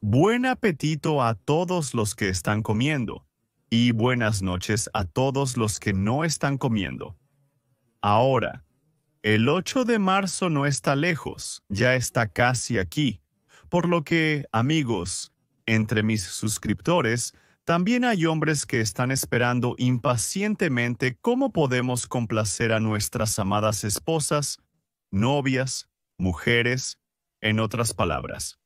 Buen apetito a todos los que están comiendo y buenas noches a todos los que no están comiendo. Ahora, el 8 de marzo no está lejos, ya está casi aquí. Por lo que, amigos, entre mis suscriptores, también hay hombres que están esperando impacientemente cómo podemos complacer a nuestras amadas esposas, novias, mujeres, en otras palabras.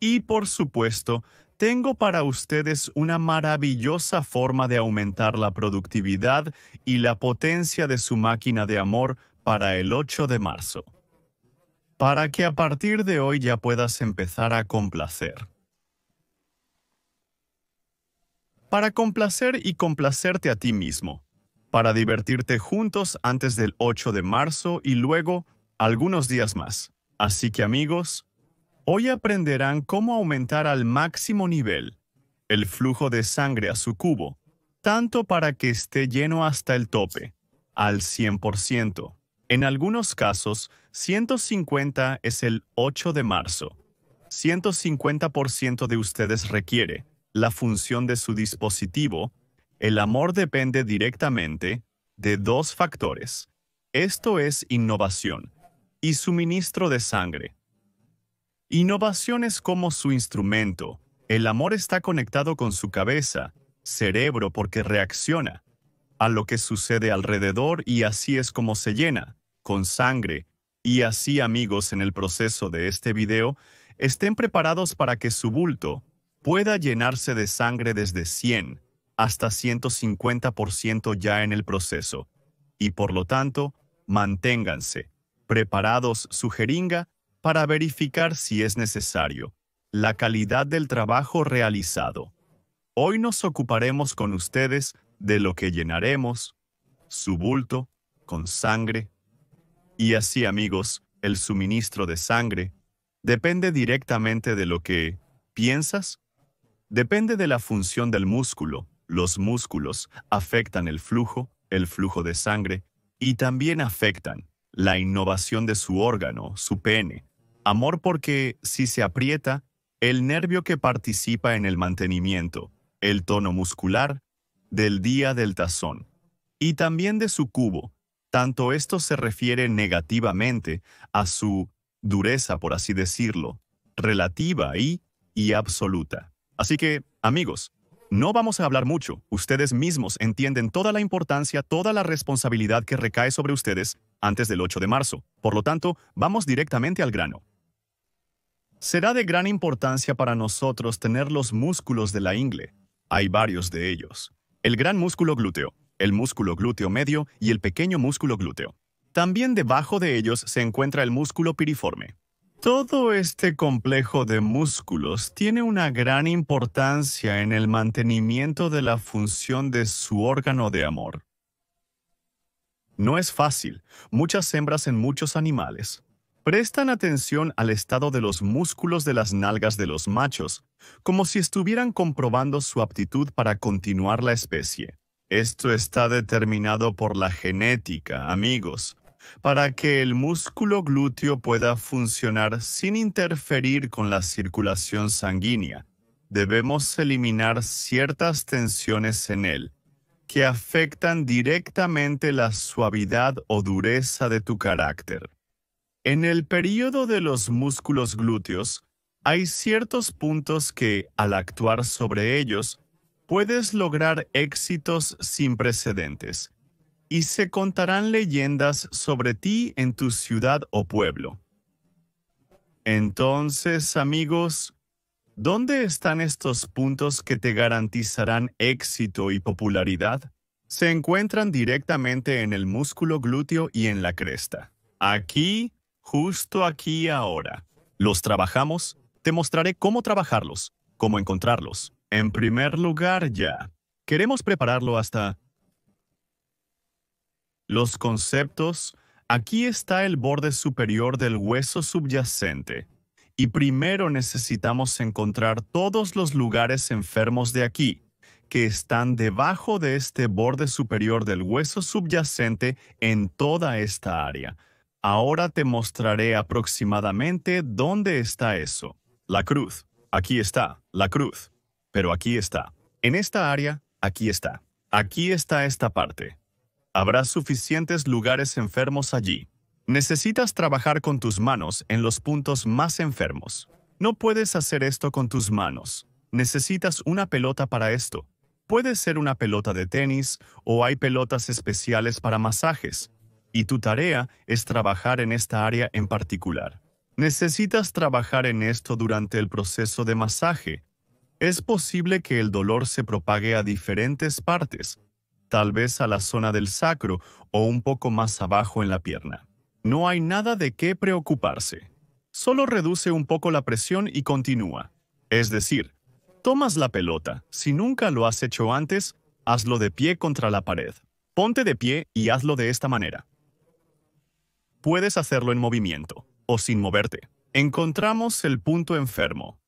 Y por supuesto, tengo para ustedes una maravillosa forma de aumentar la productividad y la potencia de su máquina de amor para el 8 de marzo. Para que a partir de hoy ya puedas empezar a complacer. Para complacer y complacerte a ti mismo. Para divertirte juntos antes del 8 de marzo y luego algunos días más. Así que amigos, Hoy aprenderán cómo aumentar al máximo nivel el flujo de sangre a su cubo, tanto para que esté lleno hasta el tope, al 100%. En algunos casos, 150 es el 8 de marzo. 150% de ustedes requiere la función de su dispositivo. El amor depende directamente de dos factores. Esto es innovación y suministro de sangre. Innovación es como su instrumento. El amor está conectado con su cabeza, cerebro porque reacciona a lo que sucede alrededor y así es como se llena, con sangre. Y así amigos en el proceso de este video, estén preparados para que su bulto pueda llenarse de sangre desde 100 hasta 150% ya en el proceso. Y por lo tanto, manténganse preparados su jeringa para verificar si es necesario la calidad del trabajo realizado. Hoy nos ocuparemos con ustedes de lo que llenaremos su bulto con sangre. Y así amigos, el suministro de sangre depende directamente de lo que piensas. Depende de la función del músculo. Los músculos afectan el flujo, el flujo de sangre, y también afectan la innovación de su órgano, su pene, Amor porque, si se aprieta, el nervio que participa en el mantenimiento, el tono muscular, del día del tazón, y también de su cubo, tanto esto se refiere negativamente a su dureza, por así decirlo, relativa y, y absoluta. Así que, amigos, no vamos a hablar mucho. Ustedes mismos entienden toda la importancia, toda la responsabilidad que recae sobre ustedes antes del 8 de marzo. Por lo tanto, vamos directamente al grano. Será de gran importancia para nosotros tener los músculos de la ingle. Hay varios de ellos. El gran músculo glúteo, el músculo glúteo medio y el pequeño músculo glúteo. También debajo de ellos se encuentra el músculo piriforme. Todo este complejo de músculos tiene una gran importancia en el mantenimiento de la función de su órgano de amor. No es fácil. Muchas hembras en muchos animales. Prestan atención al estado de los músculos de las nalgas de los machos, como si estuvieran comprobando su aptitud para continuar la especie. Esto está determinado por la genética, amigos. Para que el músculo glúteo pueda funcionar sin interferir con la circulación sanguínea, debemos eliminar ciertas tensiones en él, que afectan directamente la suavidad o dureza de tu carácter. En el período de los músculos glúteos, hay ciertos puntos que, al actuar sobre ellos, puedes lograr éxitos sin precedentes, y se contarán leyendas sobre ti en tu ciudad o pueblo. Entonces, amigos, ¿dónde están estos puntos que te garantizarán éxito y popularidad? Se encuentran directamente en el músculo glúteo y en la cresta. Aquí justo aquí y ahora. ¿Los trabajamos? Te mostraré cómo trabajarlos, cómo encontrarlos. En primer lugar, ya. Queremos prepararlo hasta... Los conceptos. Aquí está el borde superior del hueso subyacente. Y primero necesitamos encontrar todos los lugares enfermos de aquí, que están debajo de este borde superior del hueso subyacente en toda esta área. Ahora te mostraré aproximadamente dónde está eso. La cruz. Aquí está, la cruz. Pero aquí está. En esta área, aquí está. Aquí está esta parte. Habrá suficientes lugares enfermos allí. Necesitas trabajar con tus manos en los puntos más enfermos. No puedes hacer esto con tus manos. Necesitas una pelota para esto. Puede ser una pelota de tenis o hay pelotas especiales para masajes y tu tarea es trabajar en esta área en particular. Necesitas trabajar en esto durante el proceso de masaje. Es posible que el dolor se propague a diferentes partes, tal vez a la zona del sacro o un poco más abajo en la pierna. No hay nada de qué preocuparse. Solo reduce un poco la presión y continúa. Es decir, tomas la pelota. Si nunca lo has hecho antes, hazlo de pie contra la pared. Ponte de pie y hazlo de esta manera. Puedes hacerlo en movimiento o sin moverte. Encontramos el punto enfermo.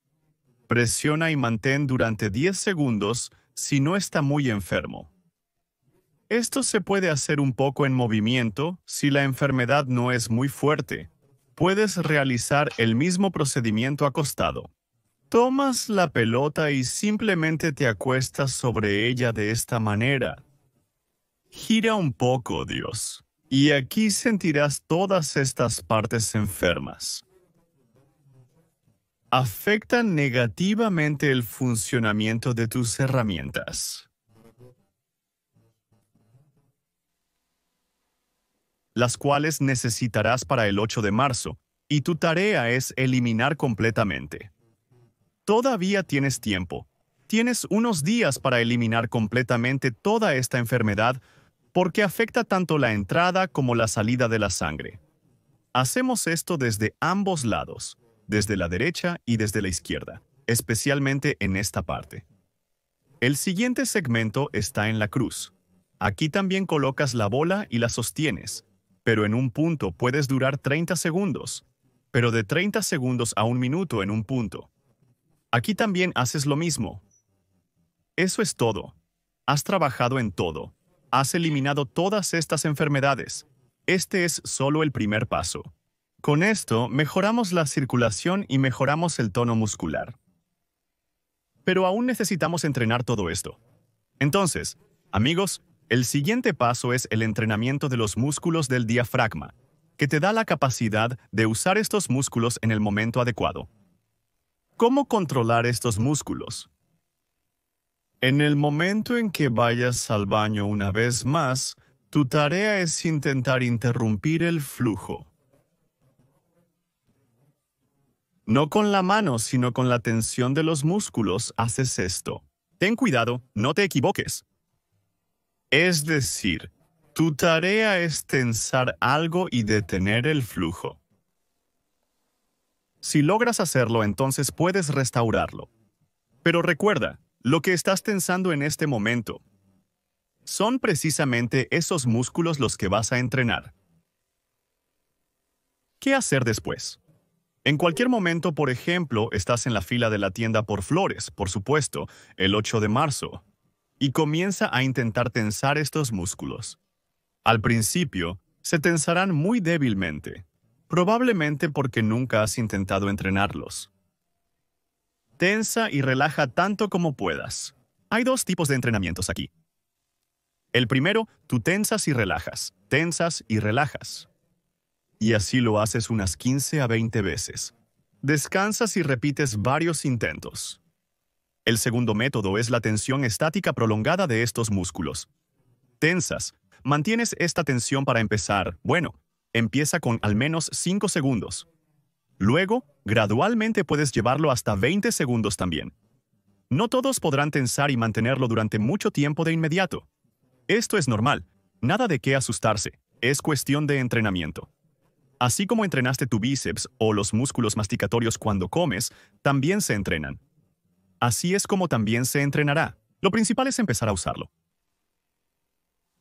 Presiona y mantén durante 10 segundos si no está muy enfermo. Esto se puede hacer un poco en movimiento si la enfermedad no es muy fuerte. Puedes realizar el mismo procedimiento acostado. Tomas la pelota y simplemente te acuestas sobre ella de esta manera. Gira un poco, Dios y aquí sentirás todas estas partes enfermas. Afectan negativamente el funcionamiento de tus herramientas. las cuales necesitarás para el 8 de marzo, y tu tarea es eliminar completamente. Todavía tienes tiempo. Tienes unos días para eliminar completamente toda esta enfermedad porque afecta tanto la entrada como la salida de la sangre. Hacemos esto desde ambos lados, desde la derecha y desde la izquierda, especialmente en esta parte. El siguiente segmento está en la cruz. Aquí también colocas la bola y la sostienes, pero en un punto puedes durar 30 segundos, pero de 30 segundos a un minuto en un punto. Aquí también haces lo mismo. Eso es todo. Has trabajado en todo, has eliminado todas estas enfermedades. Este es solo el primer paso. Con esto mejoramos la circulación y mejoramos el tono muscular. Pero aún necesitamos entrenar todo esto. Entonces, amigos, el siguiente paso es el entrenamiento de los músculos del diafragma, que te da la capacidad de usar estos músculos en el momento adecuado. ¿Cómo controlar estos músculos? En el momento en que vayas al baño una vez más, tu tarea es intentar interrumpir el flujo. No con la mano, sino con la tensión de los músculos haces esto. Ten cuidado, no te equivoques. Es decir, tu tarea es tensar algo y detener el flujo. Si logras hacerlo, entonces puedes restaurarlo. Pero recuerda, lo que estás tensando en este momento son precisamente esos músculos los que vas a entrenar. ¿Qué hacer después? En cualquier momento, por ejemplo, estás en la fila de la tienda por flores, por supuesto, el 8 de marzo, y comienza a intentar tensar estos músculos. Al principio, se tensarán muy débilmente, probablemente porque nunca has intentado entrenarlos. Tensa y relaja tanto como puedas. Hay dos tipos de entrenamientos aquí. El primero, tú tensas y relajas, tensas y relajas. Y así lo haces unas 15 a 20 veces. Descansas y repites varios intentos. El segundo método es la tensión estática prolongada de estos músculos. Tensas. Mantienes esta tensión para empezar. Bueno, empieza con al menos 5 segundos. Luego, gradualmente puedes llevarlo hasta 20 segundos también. No todos podrán tensar y mantenerlo durante mucho tiempo de inmediato. Esto es normal, nada de qué asustarse, es cuestión de entrenamiento. Así como entrenaste tu bíceps o los músculos masticatorios cuando comes, también se entrenan. Así es como también se entrenará. Lo principal es empezar a usarlo.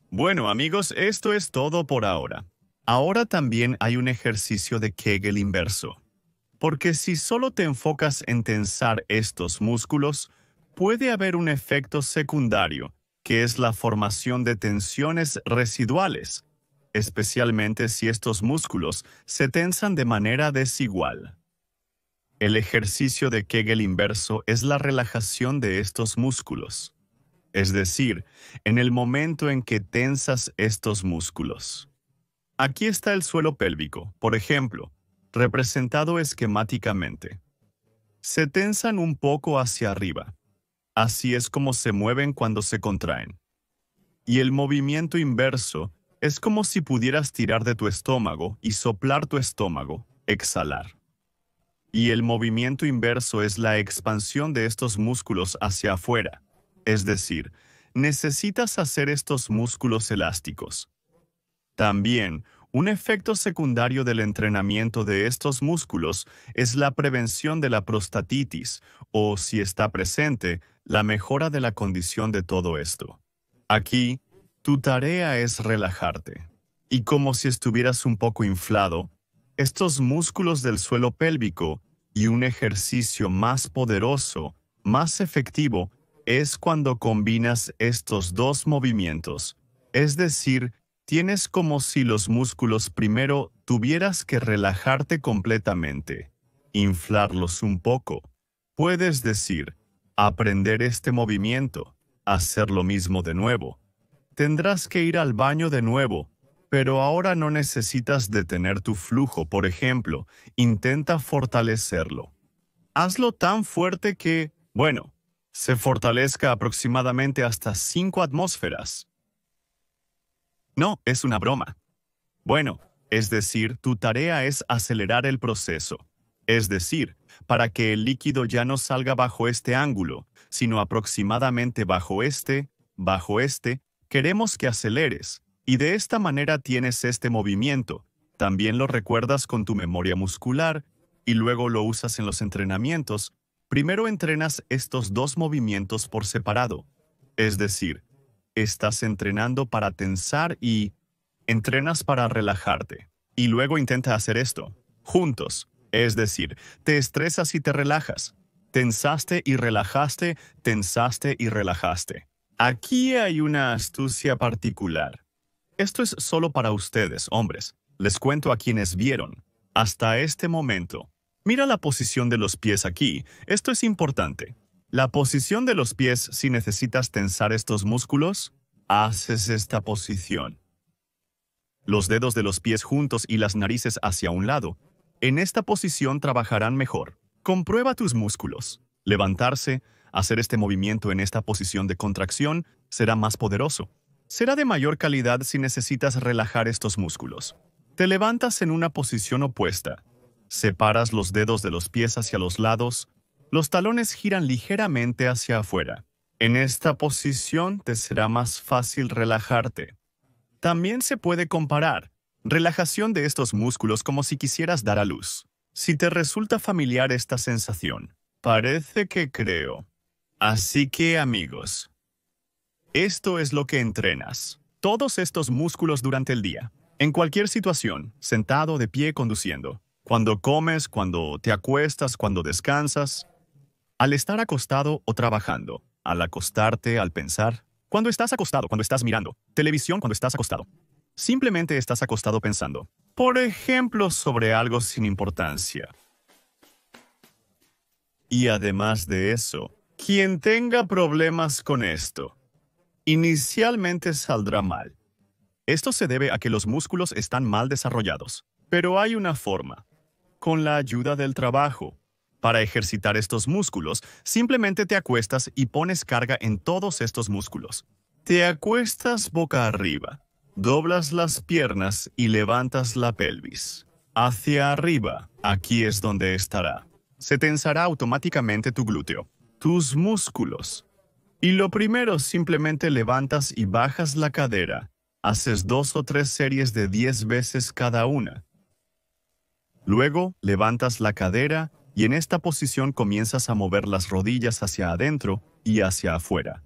Bueno amigos, esto es todo por ahora. Ahora también hay un ejercicio de Kegel inverso porque si solo te enfocas en tensar estos músculos, puede haber un efecto secundario, que es la formación de tensiones residuales, especialmente si estos músculos se tensan de manera desigual. El ejercicio de Kegel inverso es la relajación de estos músculos, es decir, en el momento en que tensas estos músculos. Aquí está el suelo pélvico, por ejemplo, representado esquemáticamente. Se tensan un poco hacia arriba. Así es como se mueven cuando se contraen. Y el movimiento inverso es como si pudieras tirar de tu estómago y soplar tu estómago, exhalar. Y el movimiento inverso es la expansión de estos músculos hacia afuera. Es decir, necesitas hacer estos músculos elásticos. También, un efecto secundario del entrenamiento de estos músculos es la prevención de la prostatitis o, si está presente, la mejora de la condición de todo esto. Aquí, tu tarea es relajarte. Y como si estuvieras un poco inflado, estos músculos del suelo pélvico y un ejercicio más poderoso, más efectivo, es cuando combinas estos dos movimientos, es decir, Tienes como si los músculos primero tuvieras que relajarte completamente, inflarlos un poco. Puedes decir, aprender este movimiento, hacer lo mismo de nuevo. Tendrás que ir al baño de nuevo, pero ahora no necesitas detener tu flujo, por ejemplo, intenta fortalecerlo. Hazlo tan fuerte que, bueno, se fortalezca aproximadamente hasta 5 atmósferas. No, es una broma. Bueno, es decir, tu tarea es acelerar el proceso. Es decir, para que el líquido ya no salga bajo este ángulo, sino aproximadamente bajo este, bajo este, queremos que aceleres, y de esta manera tienes este movimiento. También lo recuerdas con tu memoria muscular, y luego lo usas en los entrenamientos. Primero entrenas estos dos movimientos por separado. Es decir, estás entrenando para tensar y entrenas para relajarte. Y luego intenta hacer esto, juntos. Es decir, te estresas y te relajas. Tensaste y relajaste, tensaste y relajaste. Aquí hay una astucia particular. Esto es solo para ustedes, hombres. Les cuento a quienes vieron. Hasta este momento. Mira la posición de los pies aquí. Esto es importante. La posición de los pies, si necesitas tensar estos músculos, haces esta posición. Los dedos de los pies juntos y las narices hacia un lado. En esta posición trabajarán mejor. Comprueba tus músculos. Levantarse, hacer este movimiento en esta posición de contracción será más poderoso. Será de mayor calidad si necesitas relajar estos músculos. Te levantas en una posición opuesta. Separas los dedos de los pies hacia los lados los talones giran ligeramente hacia afuera. En esta posición te será más fácil relajarte. También se puede comparar relajación de estos músculos como si quisieras dar a luz. Si te resulta familiar esta sensación, parece que creo. Así que amigos, esto es lo que entrenas. Todos estos músculos durante el día, en cualquier situación, sentado de pie conduciendo, cuando comes, cuando te acuestas, cuando descansas, al estar acostado o trabajando, al acostarte, al pensar, cuando estás acostado, cuando estás mirando, televisión cuando estás acostado. Simplemente estás acostado pensando, por ejemplo, sobre algo sin importancia. Y además de eso, quien tenga problemas con esto, inicialmente saldrá mal. Esto se debe a que los músculos están mal desarrollados, pero hay una forma, con la ayuda del trabajo, para ejercitar estos músculos, simplemente te acuestas y pones carga en todos estos músculos. Te acuestas boca arriba, doblas las piernas y levantas la pelvis. Hacia arriba, aquí es donde estará. Se tensará automáticamente tu glúteo, tus músculos. Y lo primero, simplemente levantas y bajas la cadera. Haces dos o tres series de 10 veces cada una. Luego, levantas la cadera y en esta posición comienzas a mover las rodillas hacia adentro y hacia afuera.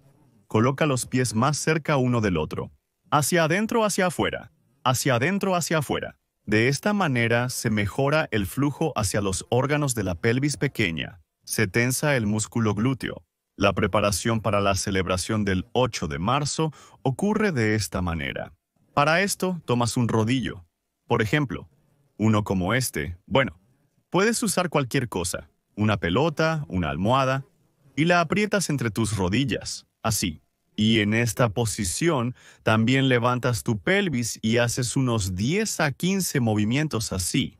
Coloca los pies más cerca uno del otro. Hacia adentro, hacia afuera. Hacia adentro, hacia afuera. De esta manera se mejora el flujo hacia los órganos de la pelvis pequeña. Se tensa el músculo glúteo. La preparación para la celebración del 8 de marzo ocurre de esta manera. Para esto tomas un rodillo. Por ejemplo, uno como este, bueno, Puedes usar cualquier cosa, una pelota, una almohada, y la aprietas entre tus rodillas, así. Y en esta posición también levantas tu pelvis y haces unos 10 a 15 movimientos así.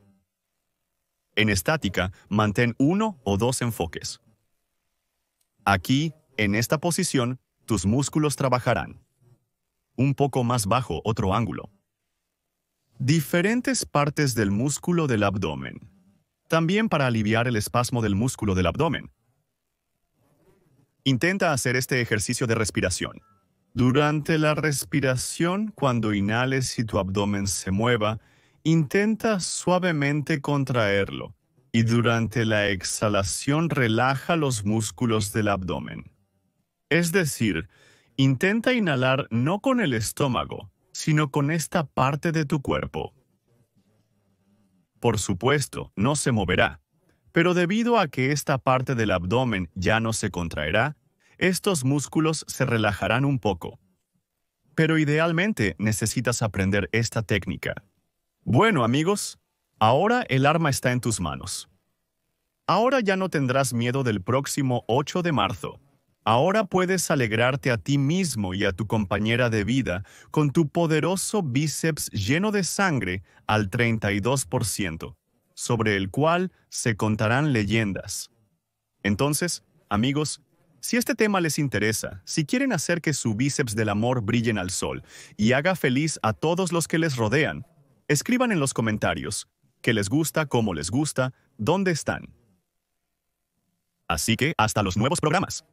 En estática, mantén uno o dos enfoques. Aquí, en esta posición, tus músculos trabajarán. Un poco más bajo otro ángulo. Diferentes partes del músculo del abdomen también para aliviar el espasmo del músculo del abdomen. Intenta hacer este ejercicio de respiración. Durante la respiración, cuando inhales y tu abdomen se mueva, intenta suavemente contraerlo y durante la exhalación relaja los músculos del abdomen. Es decir, intenta inhalar no con el estómago, sino con esta parte de tu cuerpo por supuesto, no se moverá. Pero debido a que esta parte del abdomen ya no se contraerá, estos músculos se relajarán un poco. Pero idealmente necesitas aprender esta técnica. Bueno amigos, ahora el arma está en tus manos. Ahora ya no tendrás miedo del próximo 8 de marzo. Ahora puedes alegrarte a ti mismo y a tu compañera de vida con tu poderoso bíceps lleno de sangre al 32%, sobre el cual se contarán leyendas. Entonces, amigos, si este tema les interesa, si quieren hacer que su bíceps del amor brillen al sol y haga feliz a todos los que les rodean, escriban en los comentarios qué les gusta, cómo les gusta, dónde están. Así que hasta los nuevos programas.